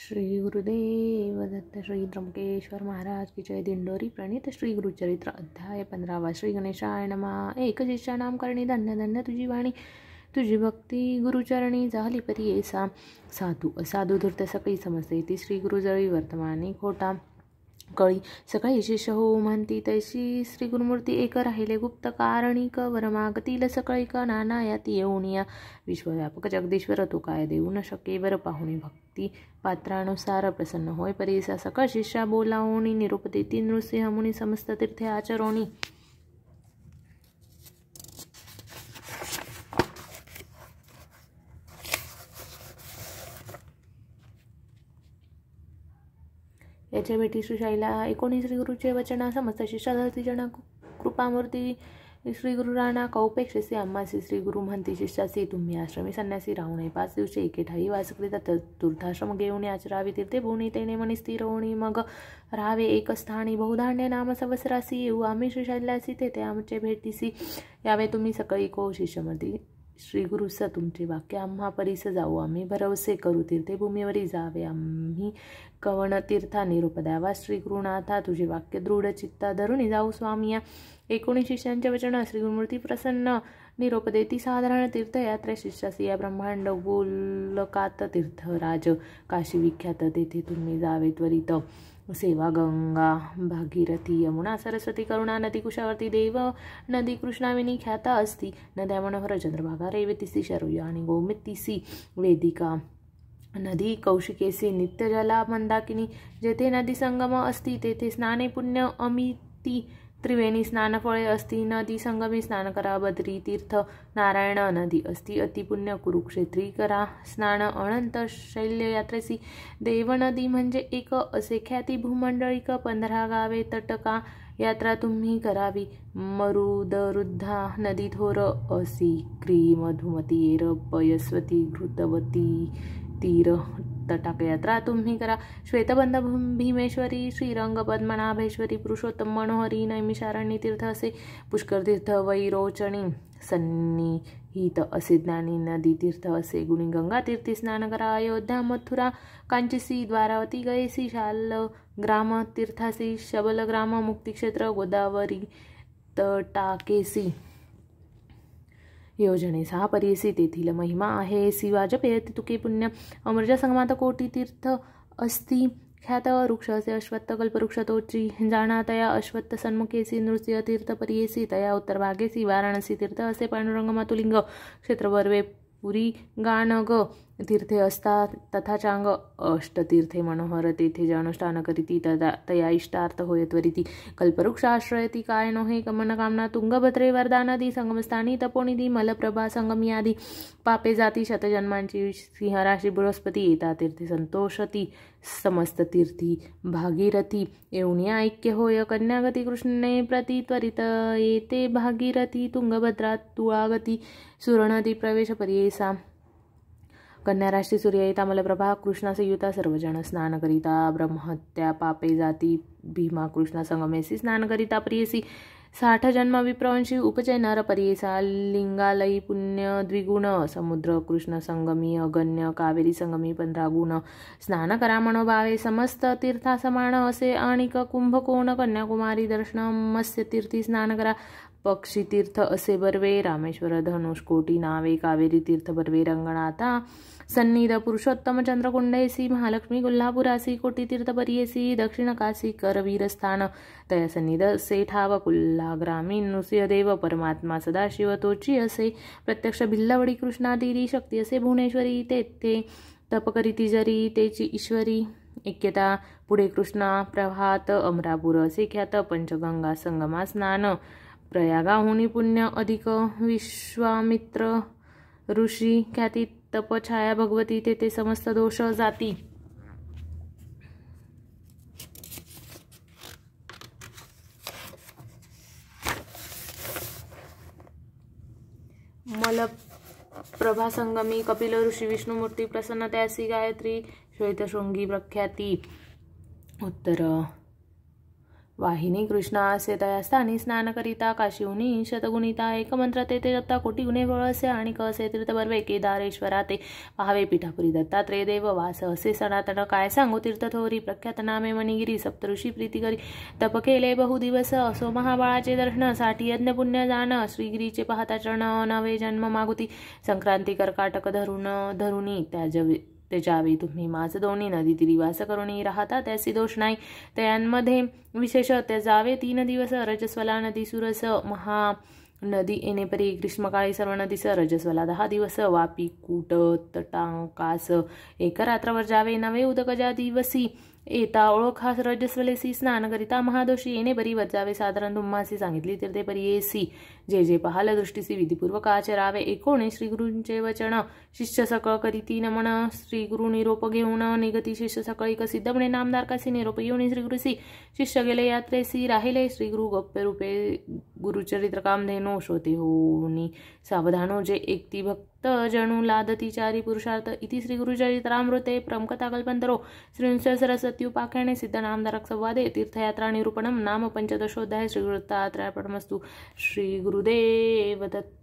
श्री गुरुदेव दत्त श्री त्र्यंबकेश्वर महाराज की जय दिंडोरी प्रणीत श्री गुरुचरित्र अध्याय पंधरावा श्री गणेशाय नमा एक जिच्या नाम करणी धन्य धन्य तुझी वाणी तुझी भक्ती गुरुचरणी झाली परी साधु साधू असाधू धूर्त सकाळी समजते ती श्री गुरुजळी वर्तमानी खोटा कळी सकाळी शिष्य हो म्हणती तैशी श्री गुरुमूर्ती एक राहिले गुप्त कारणिक वरमागतील सकळी का ती येऊन या विश्वव्यापक जगदीश्वर तू काय देऊ न शके वर पाहुणी भक्ती पात्रानुसार प्रसन्न होय परीसा सकळ शिष्या बोलावणी निरुपदेती देती नृसिंहमुनी समस्त तीर्थे आचरोणी याच्या भेटी सुशाईला एकोणीस श्री गुरुचे वचना समस्त शिष्याधरती जना कृपामूर्ती श्री गुरु राणा कौपेक्षसी अम्मासी श्री गुरु म्हणती शिष्यासी तुम्ही आश्रमी संन्यासी राहुणे पाच दिवशी एके ठाई तर तीर्थाश्रम घेऊन आचरावी तीर्थे भुवनी तेने म्हणे स्थिर होणी मग राहावे एक स्थानी बहुधान्य नाम सवसरासी येऊ आम्ही सीते तेथे आमचे भेटीसी यावे तुम्ही सकळी को शिष्यमती श्री स तुमचे वाक्य आम्हा परीस जाऊ आम्ही भरवसे करू तीर्थे भूमीवरी जावे आम्ही कवण तीर्था निरूप द्यावा श्री गुरुनाथा तुझे वाक्य दृढ चित्ता धरुणी जाऊ स्वामी या एकोणीस शिष्यांच्या वचन श्री गुरुमूर्ती प्रसन्न निरोपदेती साधारण तीर्थयात्रे शिष्यासी या ब्रह्मांड गोलकात तीर्थराज काशी विख्यात तेथे तुम्ही जावे त्वरित सेवा गंगा भागीरथी यमुना सरस्वती करुणा नदी कुशावर्ती देव नदी कृष्णाविनी ख्याता असती नद्या मनोहर चंद्रभागा रेवतीसी शरुया आणि गोमितीसी वेदिका नदी कौशिकेसी नित्यजला मंदाकिनी जेथे नदी संगम असती तेथे स्नाने पुण्य अमिती त्रिवेणी स्नानफळे अस्ति नदी संगमी स्नान करा बद्री तीर्थ नारायण नदी अस्ति अतिपुण्य कुरुक्षेत्री करा स्नान अनंत शैल्य यात्रेसी देवनदी म्हणजे एक असे ख्याती भूमंडळी पंधरा गावे तटका यात्रा तुम्ही करावी मरुदरुद्धा नदी थोर असी क्री मधुमती घृतवती तीर तटाकयात्रा तुम्ही करा श्वेतबंध भीमेश्वरी श्रीरंग पद्मनाभेश्वरी पुरुषोत्तम मनोहरी नैमिषारण्य तीर्थ असे पुष्करतीर्थ वैरोचणी सन्निहित असे ज्ञानी नदी तीर्थ असे गुणी गंगा तीर्थी स्नान करा अयोध्या मथुरा कांचीसी द्वारावती गयसी शाल ग्राम तीर्थासी शबलग्राम मुक्तिक्षेत्र गोदावरी तटाकेसी योजने सहा परिसी तेथील महिमा आहे पेयती तुके पुण्य अमृजा संगमात कोटी तीर्थ अस्ति ख्यात वृक्ष असे अश्वत्थ कल्पवृक्ष तोची तया अश्वत्थ सन्मुखेसी नृसिंह तीर्थ परियेसी तया भागेसी वाराणसी तीर्थ असे पांडुरंग मातुलिंग क्षेत्रवर्वे पुरी गाणग तीर्थे असता चांग अष्टतीर्थे मनोहर तेथे जानुष्ठान करीती तदा तया इष्टार्थ होय त्वरिती कल्पवृक्ष आश्रयती काय नो हे मनकामना तुंगभद्रे वरदानादी संगमस्थानी तपोनिधी मलप्रभा संगमयादी पापे जाती शतजन्मांची सिंहराशी बृहस्पती येता तीर्थे संतोषती समस्त तीर्थी भागीरथी एवण्या ऐक्य होय कन्यागती कृष्णे प्रति त्वरित येते भागीरथी तुंगभद्रा तुळागती सुरणती प्रवेश परियेसा कन्या राशी सूर्य तामलप्रभा कृष्णा संयुता सर्वजण स्नान करिता ब्रह्महत्या पापे जाती भीमा कृष्णा संगमेसी स्नान करिता प्रियसी साठ जन्म विप्रवंशी नर परियसा लिंगालयी पुण्य द्विगुण समुद्र कृष्ण संगमी अगण्य कावेरी संगमी पंधरा गुण स्नान करा मनोभावे समस्त तीर्थासमान असे आणिक कुंभकोण कन्याकुमारी दर्शन मत्स्य तीर्थी स्नान करा पक्षीतीर्थ असे बर्वे रामेश्वर धनुष कोटी नावे कावेरी तीर्थ बरवे रंगनाथा सन्निध पुरुषोत्तम चंद्रकोंडेसी महालक्ष्मी कोल्हापुरासी तीर्थ परियेसी दक्षिण काशी स्थान तया सन्निध सेठाव कुल्हा ग्रामीण देव परमात्मा सदाशिव तोची असे प्रत्यक्ष भिल्लवडी कृष्णादिरी शक्ती असे भुवनेश्वरी ते तपकरी जरी तेची ईश्वरी ऐक्यता पुढे कृष्णा प्रभात अमरापूर असे ख्यात पंचगंगा संगमा स्नान प्रयागाहुनि पुण्य अधिक विश्वामित्र ऋषि ख्याती तप छाया भगवती तेथे ते समस्त दोष जाती मल प्रभा संगमी कपिल ऋषि विष्णुमूर्ति प्रसन्न तैसी गायत्री श्वेतशृंगी प्रख्याती उत्तर वाहिनी कृष्णा असे तयास्थानी स्नान करिता काशिवनी शतगुणिता एकमंत्र ते ते दत्ता कोटी गुणे असे आणि कसे तीर्थ बर्वे केदारेश्वरा ते पहावे पिठापुरी दत्ता देव वास असे सनातन काय सांगू तीर्थ थोरी प्रख्यात नामे मणिगिरी सप्तऋषी करी तप केले बहु दिवस असो महाबाळाचे दर्शन साठी यज्ञ पुण्य जाण श्रीगिरीचे पाहता चरण नवे जन्म मागुती संक्रांती कर्काटक धरुण धरुणी त्याज ते त्याच्यावेळी तुम्ही माझ दोन्ही नदी तिरी वास करून राहता त्याचे दोष नाही त्यांमध्ये विशेष त्या जावे तीन दिवस रजस्वला नदी सुरस महा नदी येणेपरी ग्रीष्मकाळी सर्व नदीस रजस्वला दहा दिवस वापी कूट कास एका रात्रावर जावे नवे उदक ज्या दिवसी येता ओळखास रजस्वलेसी स्नान करिता महादोषी येणे बरी वजावे साधारण धुम्मासी सांगितली तर ते परी येसी जे जे पहाल दृष्टीसी विधीपूर्वक आचरावे एकोणे श्रीगुरूंचे वचन शिष्य सकळ करीती नमन श्रीगुरु निरोप घेऊन निगती शिष्य सकळी सिद्ध म्हणे नामदार कसे निरोप येऊन सी शिष्य गेले यात्रेसी राहिले श्रीगुरु गप्पे रूपे गुरुचरित्र कामधेनो शोते होनी सावधानो जे एकती भक्त तर चारी पुरुषार्थ इति श्री गुरुचरित्रामृते सरस्वती श्रींस्य सरस्वत्युपाख्याने सिद्धनामदारक संवादे तीर्थयात्रा निरूपणं नाम पंचदशोध्याय श्रीगुरुदत्तात्रयापणमस्तु श्रीगुरुदेव दत्त